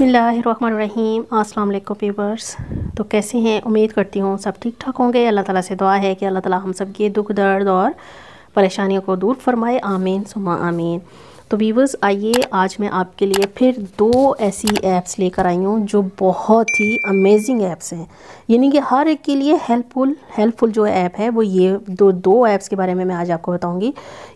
बसमीम अस्सलाम वालेकुम पीवर्स तो कैसे हैं उम्मीद करती हूँ सब ठीक ठाक होंगे अल्लाह ताला से दुआ है कि अल्लाह ताला हम सब के दुख दर्द और परेशानियों को दूर फरमाए आमीन सुमा आमीन तो वीवर्स आइए आज मैं आपके लिए फिर दो ऐसी ऐप्स लेकर आई हूँ जो बहुत ही अमेजिंग ऐप्स हैं यानी कि हर एक के लिए हेल्पफुल हेल्पफुल जो ऐप है वो ये दो दो ऐप्स के बारे में मैं आज आपको बताऊँगी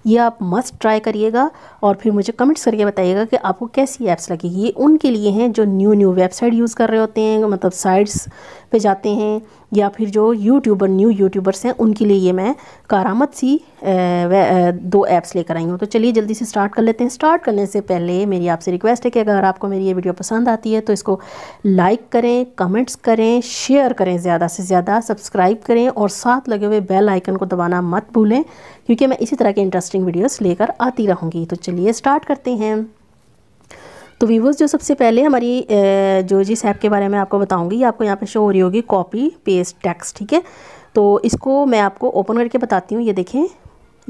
ये आप मस्ट ट्राई करिएगा और फिर मुझे कमेंट्स करके बताइएगा कि आपको कैसी ऐप्स लगेगी ये उनके लिए हैं जो न्यू न्यू वेबसाइट यूज़ कर रहे होते हैं मतलब साइट्स पे जाते हैं या फिर जो यूट्यूबर न्यू यूट्यूबर्स हैं उनके लिए ये मैं कारामत सी दो ऐप्स लेकर आई हूँ तो चलिए जल्दी से स्टार्ट कर लेते हैं स्टार्ट करने से पहले मेरी आपसे रिक्वेस्ट है कि अगर आपको मेरी ये वीडियो पसंद आती है तो इसको लाइक करें कमेंट्स करें शेयर करें ज़्यादा से ज़्यादा सब्सक्राइब करें और साथ लगे हुए बेल आइकन को दबाना मत भूलें क्योंकि मैं इसी तरह के इंटरेस्टिंग वीडियोज़ लेकर आती रहूँगी तो चलिए स्टार्ट करते हैं तो वीवोज़ जो सबसे पहले हमारी जो जिस ऐप के बारे में आपको बताऊंगी ये आपको यहाँ पे शो हो रही होगी कॉपी पेस्ट टैक्स ठीक है तो इसको मैं आपको ओपन करके बताती हूँ ये देखें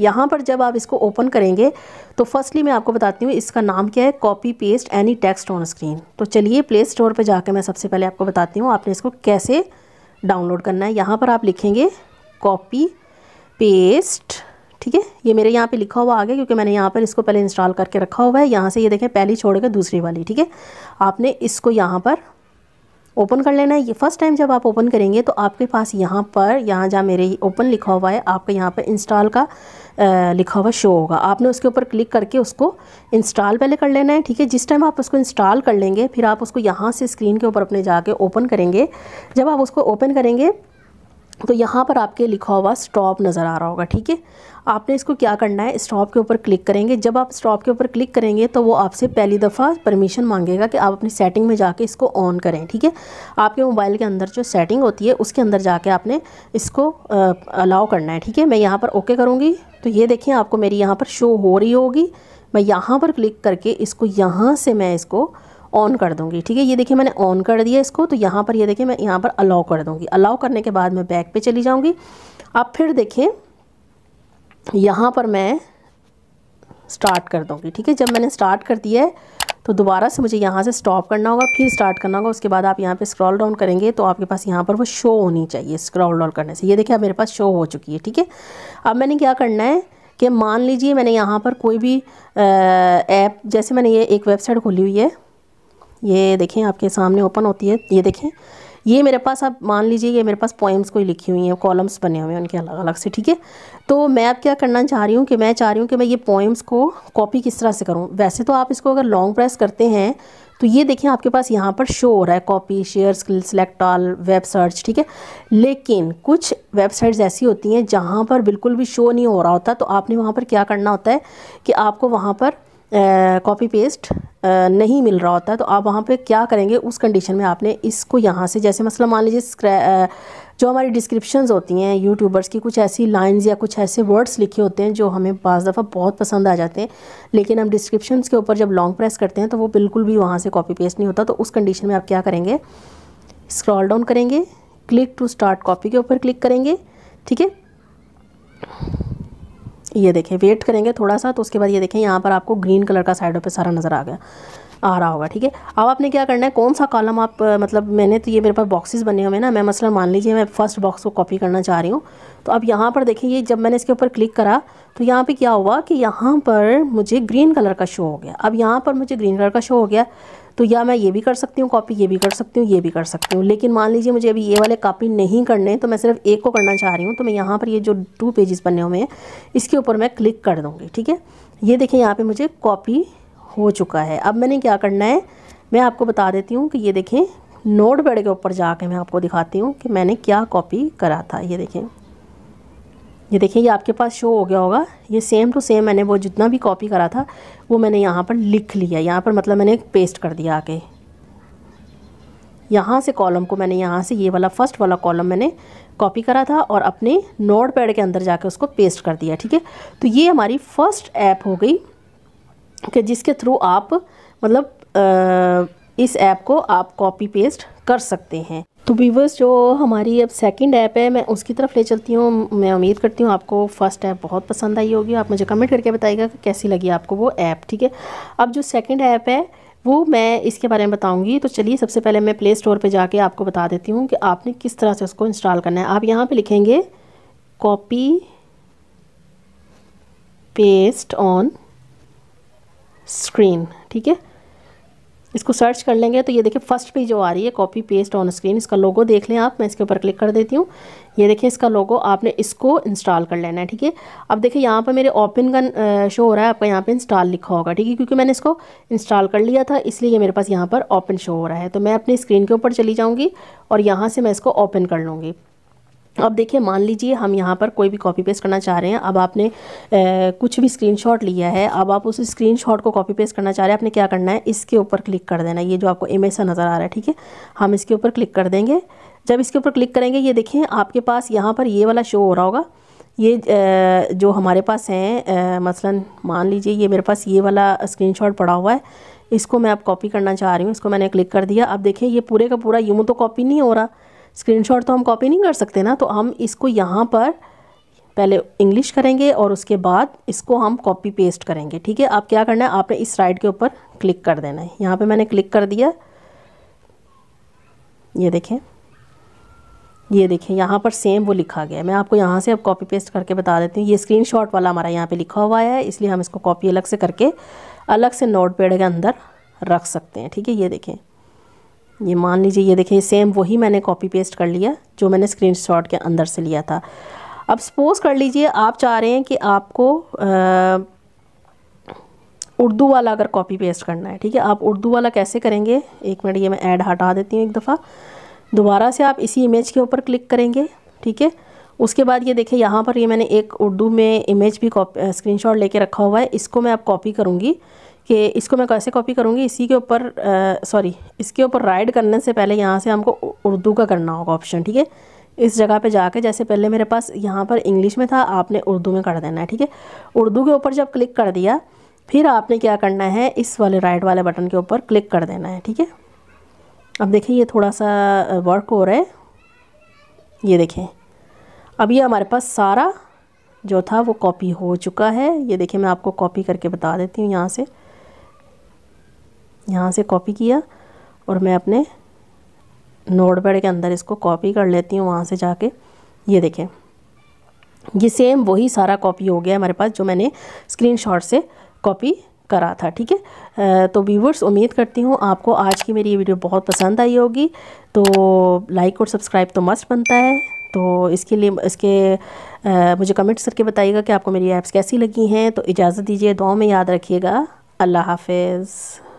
यहाँ पर जब आप इसको ओपन करेंगे तो फर्स्टली मैं आपको बताती हूँ इसका नाम क्या है copy paste any text on screen तो चलिए प्ले स्टोर पर जाकर मैं सबसे पहले आपको बताती हूँ आपने इसको कैसे डाउनलोड करना है यहाँ पर आप लिखेंगे कॉपी पेस्ट ठीक है ये मेरे यहाँ पे लिखा हुआ आगे क्योंकि मैंने यहाँ पर इसको पहले इंस्टॉल करके रखा हुआ है यहाँ से ये देखें पहली छोड़ के दूसरी वाली ठीक है आपने इसको यहाँ पर ओपन कर लेना है ये फर्स्ट टाइम जब आप ओपन करेंगे तो आपके पास यहाँ पर यहाँ जहाँ मेरे ओपन लिखा हुआ है आपका यहाँ पर इंस्टॉल का लिखा हुआ शो होगा आपने उसके ऊपर क्लिक करके उसको इंस्टॉल पहले कर लेना है ठीक है जिस टाइम आप उसको इंस्टॉल कर लेंगे फिर आप उसको यहाँ से स्क्रीन के ऊपर अपने जाके ओपन करेंगे जब आप उसको ओपन करेंगे तो यहाँ पर आपके लिखा हुआ स्टॉप नज़र आ रहा होगा ठीक है आपने इसको क्या करना है स्टॉप के ऊपर क्लिक करेंगे जब आप स्टॉप के ऊपर क्लिक करेंगे तो वो आपसे पहली दफ़ा परमिशन मांगेगा कि आप अपनी सेटिंग में जाके इसको ऑन करें ठीक है आपके मोबाइल के अंदर जो सेटिंग होती है उसके अंदर जाके आपने इसको अलाउ करना है ठीक है मैं यहाँ पर ओके करूँगी तो ये देखें आपको मेरी यहाँ पर शो हो रही होगी मैं यहाँ पर क्लिक करके इसको यहाँ से मैं इसको ऑन कर दूँगी ठीक है ये देखिए मैंने ऑन कर दिया इसको तो यहाँ पर ये देखिए मैं यहाँ पर अलाउ कर दूँगी अलाउ करने के बाद मैं बैक पे चली जाऊँगी अब फिर देखें यहाँ पर मैं स्टार्ट कर दूँगी ठीक है जब मैंने स्टार्ट कर दिया है तो दोबारा से मुझे यहाँ से स्टॉप करना होगा फिर स्टार्ट करना होगा उसके बाद आप यहाँ पर स्क्रॉल डाउन करेंगे तो आपके पास यहाँ पर वो शो होनी चाहिए स्क्रॉल डाउन करने से ये देखिए अब मेरे पास शो हो चुकी है ठीक है अब मैंने क्या करना है कि मान लीजिए मैंने यहाँ पर कोई भी ऐप जैसे मैंने ये एक वेबसाइट खोली हुई है ये देखें आपके सामने ओपन होती है ये देखें ये मेरे पास आप मान लीजिए ये मेरे पास पोइम्स कोई लिखी हुई हैं कॉलम्स बने हुए हैं उनके अलग अलग से ठीक है तो मैं अब क्या करना चाह रही हूँ कि मैं चाह रही हूँ कि मैं ये पोइम्स को कॉपी किस तरह से करूँ वैसे तो आप इसको अगर लॉन्ग प्रेस करते हैं तो ये देखें आपके पास यहाँ पर शो हो रहा है copy share select all web search ठीक है लेकिन कुछ वेबसाइट्स ऐसी होती हैं जहाँ पर बिल्कुल भी शो नहीं हो रहा होता तो आपने वहाँ पर क्या करना होता है कि आपको वहाँ पर कॉपी पेस्ट नहीं मिल रहा होता तो आप वहाँ पे क्या करेंगे उस कंडीशन में आपने इसको यहाँ से जैसे मसला मान लीजिए जो हमारी डिस्क्रिप्शंस होती हैं यूट्यूबर्स की कुछ ऐसी लाइंस या कुछ ऐसे वर्ड्स लिखे होते हैं जो हमें बज़ दफ़ा बहुत पसंद आ जाते हैं लेकिन हम डिस्क्रिप्शंस के ऊपर जब लॉन्ग प्रेस करते हैं तो वो बिल्कुल भी वहाँ से कॉपी पेस्ट नहीं होता तो उस कंडीशन में आप क्या करेंगे स्क्रॉल डाउन करेंगे क्लिक टू स्टार्ट कॉपी के ऊपर क्लिक करेंगे ठीक है ये देखें वेट करेंगे थोड़ा सा तो उसके बाद ये देखें यहाँ पर आपको ग्रीन कलर का साइडों पे सारा नज़र आ गया आ रहा होगा ठीक है अब आपने क्या करना है कौन सा कॉलम आप मतलब मैंने तो ये मेरे पास बॉक्सेस बने हुए हैं ना मैं मसला मान लीजिए मैं फर्स्ट बॉक्स को कॉपी करना चाह रही हूँ तो अब यहाँ पर देखिए ये जब मैंने इसके ऊपर क्लिक करा तो यहाँ पर क्या हुआ कि यहाँ पर मुझे ग्रीन कलर का शो हो गया अब यहाँ पर मुझे ग्रीन कलर का शो हो गया तो या मैं ये भी कर सकती हूँ कॉपी ये भी कर सकती हूँ ये भी कर सकती हूँ लेकिन मान लीजिए मुझे अभी ये वाले कॉपी नहीं करने तो मैं सिर्फ एक को करना चाह रही हूँ तो मैं यहाँ पर ये जो टू पेजेस बने हुए हैं इसके ऊपर मैं क्लिक कर दूँगी ठीक है ये देखें यहाँ पर मुझे कॉपी हो चुका है अब मैंने क्या करना है मैं आपको बता देती हूँ कि ये देखें नोट पैड के ऊपर जाके मैं आपको दिखाती हूँ कि मैंने क्या कॉपी करा था ये देखें ये देखें ये आपके पास शो हो गया होगा ये सेम टू सेम मैंने वो जितना भी कॉपी करा था वो मैंने यहाँ पर लिख लिया यहाँ पर मतलब मैंने पेस्ट कर दिया आके यहाँ से कॉलम को मैंने यहाँ से ये वाला फर्स्ट वाला कॉलम मैंने कॉपी करा था और अपने नोट पैड के अंदर जाके उसको पेस्ट कर दिया ठीक है तो ये हमारी फ़र्स्ट ऐप हो गई कि जिसके थ्रू आप मतलब इस ऐप को आप कॉपी पेस्ट कर सकते हैं तो वीवर्स जो हमारी अब सेकंड ऐप है मैं उसकी तरफ ले चलती हूँ मैं उम्मीद करती हूँ आपको फर्स्ट ऐप बहुत पसंद आई होगी आप मुझे कमेंट करके बताइएगा कि कैसी लगी आपको वो ऐप ठीक है अब जो सेकंड ऐप है वो मैं इसके बारे में बताऊँगी तो चलिए सबसे पहले मैं प्ले स्टोर पर जाके आपको बता देती हूँ कि आपने किस तरह से उसको इंस्टॉल करना है आप यहाँ पर लिखेंगे कॉपी पेस्ट ऑन स्क्रीन ठीक है इसको सर्च कर लेंगे तो ये देखिए फर्स्ट पे जो आ रही है कॉपी पेस्ट ऑन स्क्रीन इसका लोगो देख लें आप मैं इसके ऊपर क्लिक कर देती हूँ ये देखिए इसका लोगो आपने इसको इंस्टॉल कर लेना है ठीक है अब देखिए यहाँ पर मेरे ओपन का शो हो रहा है आपका यहाँ पे इंस्टॉल लिखा होगा ठीक है क्योंकि मैंने इसको इंस्टॉल कर लिया था इसलिए ये मेरे पास यहाँ पर ओपन शो हो रहा है तो मैं अपनी स्क्रीन के ऊपर चली जाऊँगी और यहाँ से मैं इसको ओपन कर लूँगी अब देखिए मान लीजिए हम यहाँ पर कोई भी कॉपी पेस्ट करना चाह रहे हैं अब आपने ए, कुछ भी स्क्रीनशॉट लिया है अब आप उस स्क्रीनशॉट को कॉपी पेस्ट करना चाह रहे हैं आपने क्या करना है इसके ऊपर क्लिक कर देना ये जो आपको इमेज सा नज़र आ रहा है ठीक है हम इसके ऊपर क्लिक कर देंगे जब इसके ऊपर क्लिक करेंगे ये देखें आपके पास यहाँ पर ये वाला शो हो रहा होगा ये जो हमारे पास हैं मसलन मान लीजिए ये मेरे पास ये वाला स्क्रीन पड़ा हुआ है इसको मैं अब कॉपी करना चाह रही हूँ इसको मैंने क्लिक कर दिया अब देखें ये पूरे का पूरा यूँ तो कॉपी नहीं हो रहा स्क्रीनशॉट तो हम कॉपी नहीं कर सकते ना तो हम इसको यहाँ पर पहले इंग्लिश करेंगे और उसके बाद इसको हम कॉपी पेस्ट करेंगे ठीक है आप क्या करना है आपने इस राइट के ऊपर क्लिक कर देना है यहाँ पे मैंने क्लिक कर दिया ये देखें ये देखें यहाँ पर सेम वो लिखा गया है मैं आपको यहाँ से अब कॉपी पेस्ट करके बता देती हूँ ये स्क्रीनशॉट वाला हमारा यहाँ पर लिखा हुआ है इसलिए हम इसको कॉपी अलग से करके अलग से नोट के अंदर रख सकते हैं ठीक है ये देखें ये मान लीजिए ये देखिए सेम वही मैंने कॉपी पेस्ट कर लिया जो मैंने शॉट के अंदर से लिया था अब सपोज़ कर लीजिए आप चाह रहे हैं कि आपको उर्दू वाला अगर कॉपी पेस्ट करना है ठीक है आप उर्दू वाला कैसे करेंगे एक मिनट ये मैं ऐड हटा देती हूँ एक दफ़ा दोबारा से आप इसी इमेज के ऊपर क्लिक करेंगे ठीक है उसके बाद ये देखें यहाँ पर ये मैंने एक उर्दू में इमेज भी स्क्रीन लेके रखा हुआ है इसको मैं अब कॉपी करूँगी कि इसको मैं कैसे कॉपी करूँगी इसी के ऊपर सॉरी इसके ऊपर राइड करने से पहले यहाँ से हमको उर्दू का करना होगा ऑप्शन ठीक है इस जगह पे जाके जैसे पहले मेरे पास यहाँ पर इंग्लिश में था आपने उर्दू में कर देना है ठीक है उर्दू के ऊपर जब क्लिक कर दिया फिर आपने क्या करना है इस वाले राइट वाले बटन के ऊपर क्लिक कर देना है ठीक है अब देखिए ये थोड़ा सा वर्क हो रहा है ये देखें अब ये हमारे पास सारा जो था वो कॉपी हो चुका है ये देखिए मैं आपको कॉपी करके बता देती हूँ यहाँ से यहाँ से कॉपी किया और मैं अपने नोटपैड के अंदर इसको कॉपी कर लेती हूँ वहाँ से जाके ये देखें ये सेम वही सारा कॉपी हो गया हमारे पास जो मैंने स्क्रीनशॉट से कॉपी करा था ठीक है तो व्यूवर्स उम्मीद करती हूँ आपको आज की मेरी ये वीडियो बहुत पसंद आई होगी तो लाइक और सब्सक्राइब तो मस्ट बनता है तो इसके लिए इसके आ, मुझे कमेंट्स करके बताइएगा कि आपको मेरी ऐप्स कैसी लगी हैं तो इजाज़त दीजिए दुआ में याद रखिएगा अल्लाह हाफिज़